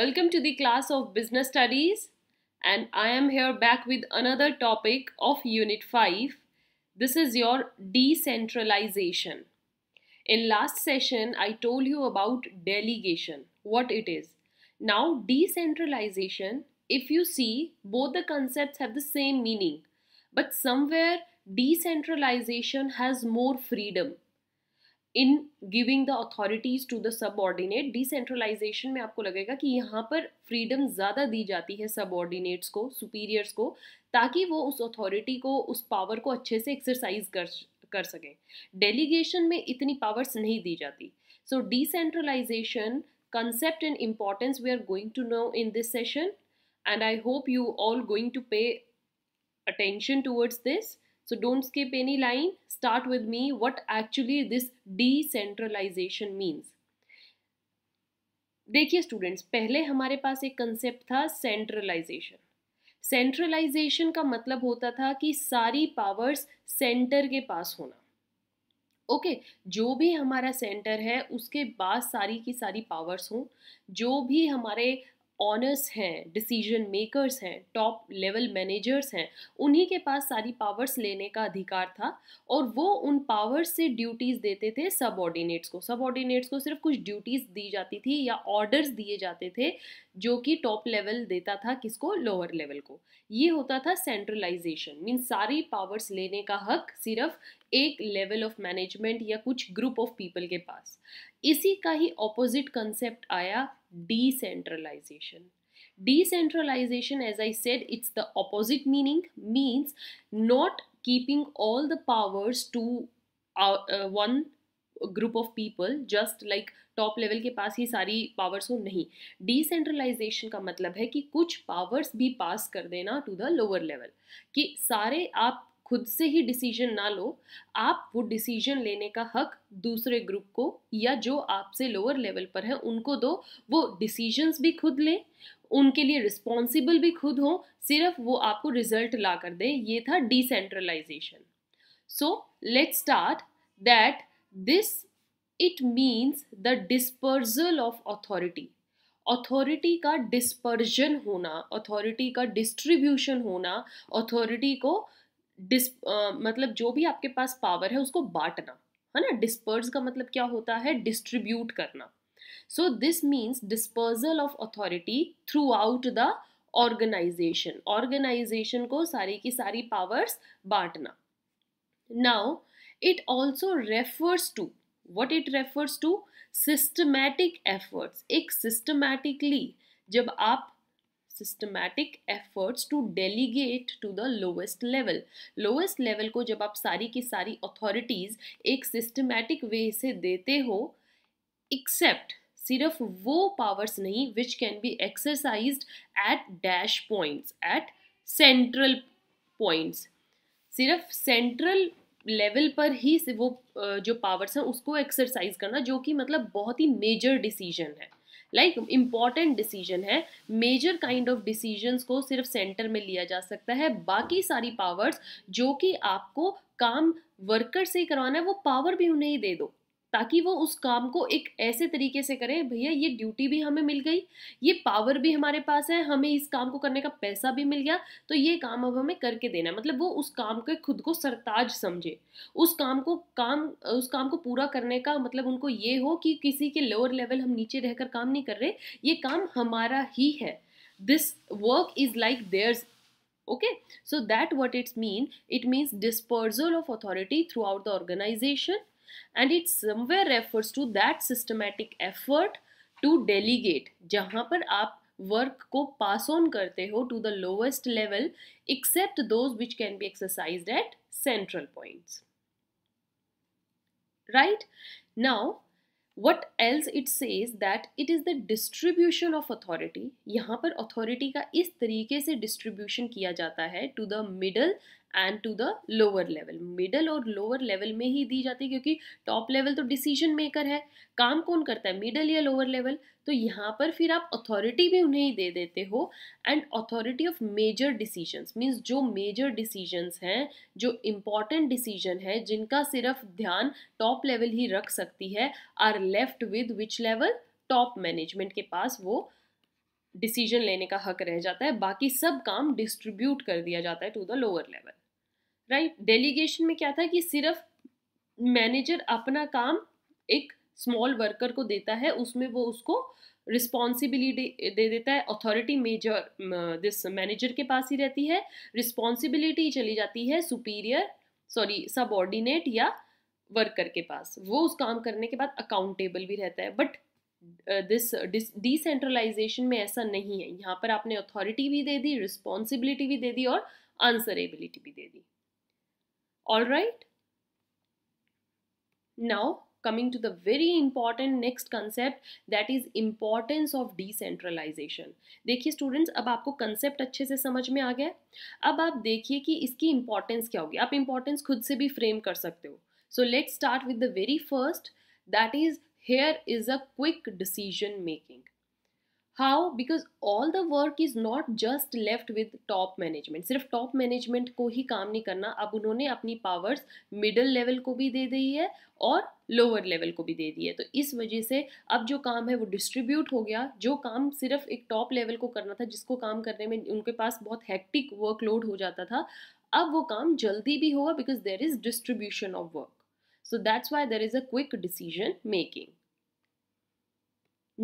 Welcome to the class of Business Studies and I am here back with another topic of Unit 5. This is your decentralization. In last session I told you about delegation, what it is. Now decentralization, if you see both the concepts have the same meaning but somewhere decentralization has more freedom in giving the authorities to the subordinate decentralization में आपको लगेगा कि यहाँ पर freedom ज़्यादा दी जाती है subordinates को सुपीरियर्स को ताकि वो उस अथॉरिटी को उस पावर को अच्छे से एक्सरसाइज कर कर सकें डेलीगेशन में इतनी पावर्स नहीं दी जाती so decentralization concept and importance we are going to know in this session and I hope you all going to pay attention towards this So don't skip any line. Start with me what actually this decentralization means. देखिए students पहले हमारे पास एक concept था centralisation centralisation का मतलब होता था कि सारी पावर्स सेंटर के पास होना ओके okay, जो भी हमारा सेंटर है उसके पास सारी की सारी पावर्स हों जो भी हमारे ऑनर्स हैं डिसीजन मेकर्स हैं टॉप लेवल मैनेजर्स हैं उन्हीं के पास सारी पावर्स लेने का अधिकार था और वो उन पावर्स से ड्यूटीज़ देते थे सबऑर्डिनेट्स को सबऑर्डिनेट्स को सिर्फ कुछ ड्यूटीज़ दी जाती थी या ऑर्डर्स दिए जाते थे जो कि टॉप लेवल देता था किसको लोअर लेवल को ये होता था सेंट्रलाइजेशन मीन सारी पावर्स लेने का हक सिर्फ एक लेवल ऑफ मैनेजमेंट या कुछ ग्रुप ऑफ पीपल के पास इसी का ही ऑपोजिट कंसेप्ट आया decentralization decentralization as i said it's the opposite meaning means not keeping all the powers to uh, uh, one group of people just like top level के पास ही सारी powers हो नहीं डिसेंट्रलाइजेशन का मतलब है कि कुछ पावर्स भी पास कर देना टू द लोअर लेवल कि सारे आप खुद से ही डिसीजन ना लो आप वो डिसीजन लेने का हक दूसरे ग्रुप को या जो आपसे लोअर लेवल पर है उनको दो वो डिसीजंस भी खुद लें उनके लिए रिस्पॉन्सिबल भी खुद हो सिर्फ वो आपको रिजल्ट ला कर दें ये था decentralization so let start that this it means the dispersal of authority authority का डिस्पर्जन होना अथॉरिटी का डिस्ट्रीब्यूशन होना अथॉरिटी को डिस मतलब जो भी आपके पास पावर है उसको बांटना है ना डिस्पर्स का मतलब क्या होता है डिस्ट्रीब्यूट करना so this means dispersal of authority throughout the organization organization को सारी की सारी पावर्स बांटना now it also refers to what it refers to systematic efforts एक सिस्टमैटिकली जब आप systematic efforts to delegate to the lowest level lowest level को जब आप सारी की सारी अथॉरिटीज एक सिस्टमैटिक वे से देते हो एक्सेप्ट सिर्फ वो पावर्स नहीं which can be exercise at dash points at central points सिर्फ सेंट्रल लेवल पर ही वो जो पावर्स हैं उसको एक्सरसाइज करना जो कि मतलब बहुत ही मेजर डिसीजन है लाइक इम्पॉर्टेंट डिसीजन है मेजर काइंड ऑफ डिसीजंस को सिर्फ सेंटर में लिया जा सकता है बाकी सारी पावर्स जो कि आपको काम वर्कर से ही करवाना है वो पावर भी उन्हें ही दे दो ताकि वो उस काम को एक ऐसे तरीके से करें भैया ये ड्यूटी भी हमें मिल गई ये पावर भी हमारे पास है हमें इस काम को करने का पैसा भी मिल गया तो ये काम अब हमें करके देना मतलब वो उस काम के खुद को सरताज समझे उस काम को काम उस काम को पूरा करने का मतलब उनको ये हो कि किसी के लोअर लेवल हम नीचे रहकर काम नहीं कर रहे ये काम हमारा ही है this work is like theirs so that what it's mean it means dispersal of authority throughout the organization and it somewhere refers to that systematic effort to delegate जहाँ पर आप वर्क को पास ऑन करते हो to the lowest level except those which can be exercise at central points right now what else it says that it is the distribution of authority यहाँ पर authority का इस तरीके से डिस्ट्रीब्यूशन किया जाता है to the middle and to the lower level middle और लोअर लेवल में ही दी जाती है क्योंकि टॉप लेवल तो डिसीजन मेकर है काम कौन करता है मिडल या लोअर लेवल तो यहाँ पर फिर आप अथॉरिटी भी उन्हें ही दे देते हो and authority of major decisions means जो मेजर डिसीजंस हैं जो इम्पॉर्टेंट डिसीजन है जिनका सिर्फ ध्यान टॉप लेवल ही रख सकती है or left with which level top management के पास वो डिसीजन लेने का हक रह जाता है बाकी सब काम डिस्ट्रीब्यूट कर दिया जाता है to the lower level right delegation में क्या था कि सिर्फ मैनेजर अपना काम एक स्मॉल वर्कर को देता है उसमें वो उसको रिस्पॉन्सिबिलिटी दे देता है अथॉरिटी मेजर दिस मैनेजर के पास ही रहती है रिस्पॉन्सिबिलिटी चली जाती है सुपीरियर सॉरी सबऑर्डिनेट या वर्कर के पास वो उस काम करने के बाद अकाउंटेबल भी रहता है बट दिस डिसेंट्रलाइजेशन uh, में ऐसा नहीं है यहाँ पर आपने अथॉरिटी भी दे दी रिस्पॉन्सिबिलिटी भी दे दी और आंसरेबिलिटी भी दे दी all right now coming to the very important next concept that is importance of decentralization देखिए स्टूडेंट्स अब आपको कंसेप्ट अच्छे से समझ में आ गया अब आप देखिए कि इसकी इंपॉर्टेंस क्या होगी आप इंपॉर्टेंस खुद से भी फ्रेम कर सकते हो so let start with the very first that is here is a quick decision making. How? Because all the work is not just left with top management. सिर्फ top management को ही काम नहीं करना अब उन्होंने अपनी powers middle level को भी दे दी है और लोअर लेवल को भी दे दी है तो इस वजह से अब जो काम है वो डिस्ट्रीब्यूट हो गया जो काम सिर्फ एक टॉप लेवल को करना था जिसको काम करने में उनके पास बहुत हैक्टिक वर्कलोड हो जाता था अब वो काम जल्दी भी होगा because there is distribution of work So that's why there is a quick decision making.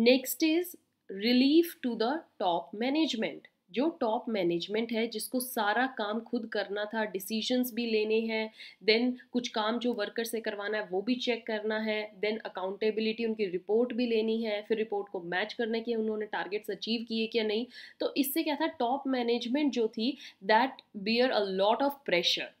Next is relief to the top management जो टॉप मैनेजमेंट है जिसको सारा काम खुद करना था डिसीजंस भी लेने हैं देन कुछ काम जो वर्कर से करवाना है वो भी चेक करना है देन अकाउंटेबिलिटी उनकी रिपोर्ट भी लेनी है फिर रिपोर्ट को मैच करने की उन्होंने टारगेट्स अचीव किए क्या नहीं तो इससे क्या था टॉप मैनेजमेंट जो थी that bear a lot of pressure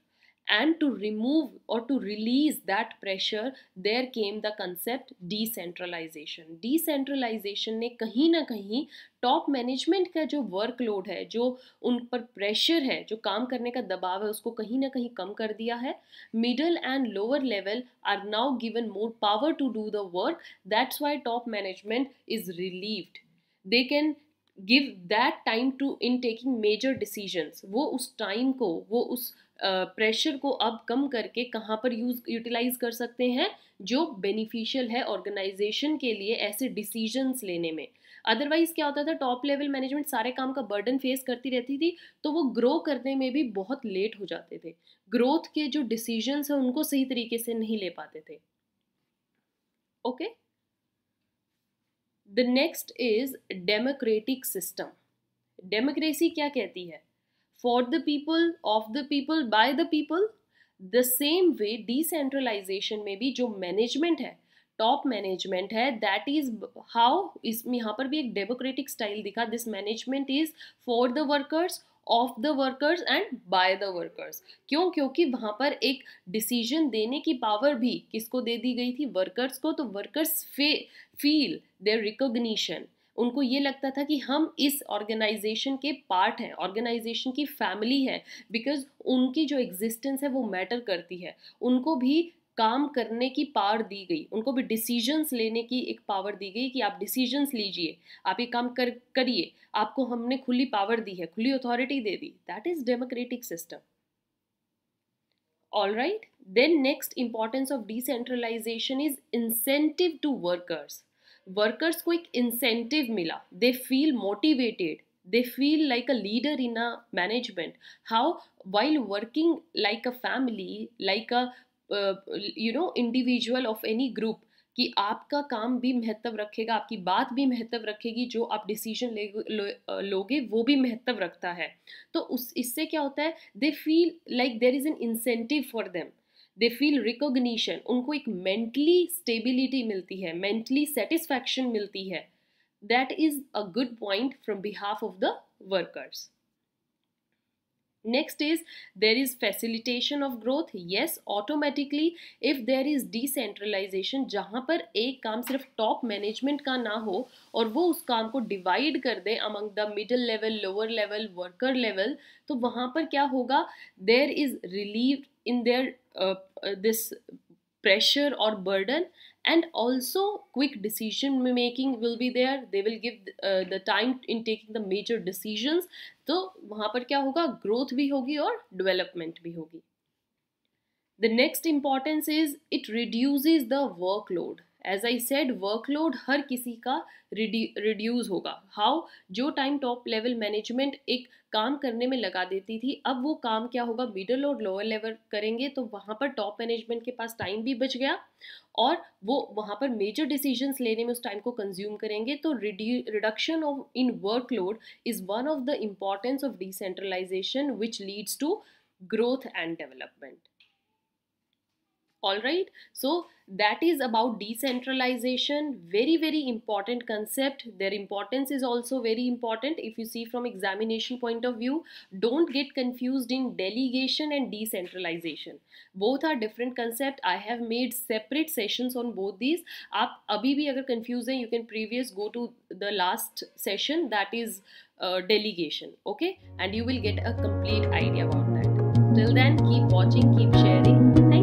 and to remove or to release that pressure there came the concept decentralization decentralization ने कहीं ना कहीं टॉप मैनेजमेंट का जो वर्कलोड है जो उन पर प्रेशर है जो काम करने का दबाव है उसको कहीं ना कहीं कम कर दिया है middle and lower level are now given more power to do the work that's why top management is relieved they can give that time to in taking major decisions वो उस टाइम को वो उस प्रेशर को आप कम करके कहाँ पर यूज यूटिलाइज कर सकते हैं जो बेनिफिशियल है ऑर्गेनाइजेशन के लिए ऐसे डिसीजंस लेने में अदरवाइज क्या होता था टॉप लेवल मैनेजमेंट सारे काम का बर्डन फेस करती रहती थी तो वो ग्रो करने में भी बहुत लेट हो जाते थे ग्रोथ के जो डिसीजंस हैं उनको सही तरीके से नहीं ले पाते थे okay the next is democratic system democracy क्या कहती है for the people of the people by the people the same way decentralization में भी जो मैनेजमेंट है टॉप मैनेजमेंट है दैट इज हाउ इस यहाँ पर भी एक डेमोक्रेटिक स्टाइल दिखा this management is for the workers of the workers and by the workers क्यों क्योंकि वहाँ पर एक डिसीजन देने की पावर भी किसको दे दी गई थी वर्कर्स को तो वर्कर्स फे फील देर रिकोगशन उनको ये लगता था कि हम इस ऑर्गेनाइजेशन के पार्ट हैं ऑर्गेनाइजेशन की फैमिली है बिकॉज उनकी जो एग्जिस्टेंस है वो मैटर करती है उनको भी काम करने की पावर दी गई उनको भी डिसीजंस लेने की एक पावर दी गई कि आप डिसीजंस लीजिए आप ये काम कर करिए आपको हमने खुली पावर दी है खुली अथॉरिटी दे दी that is democratic system all right then next importance of decentralization is incentive to workers workers को एक इंसेंटिव मिला they feel motivated they feel like a leader in a management how while working like a family like a you know individual of any group कि आपका काम भी महत्व रखेगा आपकी बात भी महत्व रखेगी जो आप डिसीजन ले लो, लोगे वो भी महत्व रखता है तो उस इससे क्या होता है they feel like there is an incentive for them they feel recognition उनको एक मेंटली स्टेबिलिटी मिलती है मेंटली सेटिस्फैक्शन मिलती है that is a good point from behalf of the workers Next is there is facilitation of growth. Yes, automatically if there is decentralization जहाँ पर एक काम सिर्फ top management का ना हो और वो उस काम को divide कर दे among the middle level, lower level, worker level तो वहाँ पर क्या होगा There is relief in their uh, uh, this pressure or burden and also quick decision making will be there they will give uh, the time in taking the major decisions So, वहाँ पर क्या होगा Growth भी होगी और development भी होगी The next importance is it reduces the workload. As I said workload हर किसी का रिड्यूज होगा हाउ जो टाइम टॉप लेवल मैनेजमेंट एक काम करने में लगा देती थी अब वो काम क्या होगा मिडल और लोअर लेवल करेंगे तो वहाँ पर टॉप मैनेजमेंट के पास टाइम भी बच गया और वो वहाँ पर मेजर डिसीजंस लेने में उस टाइम को कंज्यूम करेंगे तो reduction of in workload is one of the importance of decentralization which leads to growth and development all right so that is about decentralization very very important concept their importance is also very important if you see from examination point of view don't get confused in delegation and decentralization both are different concept i have made separate sessions on both these aap abhi bhi agar confused hain you can previous go to the last session that is uh, delegation okay and you will get a complete idea about that till then keep watching keep sharing Thank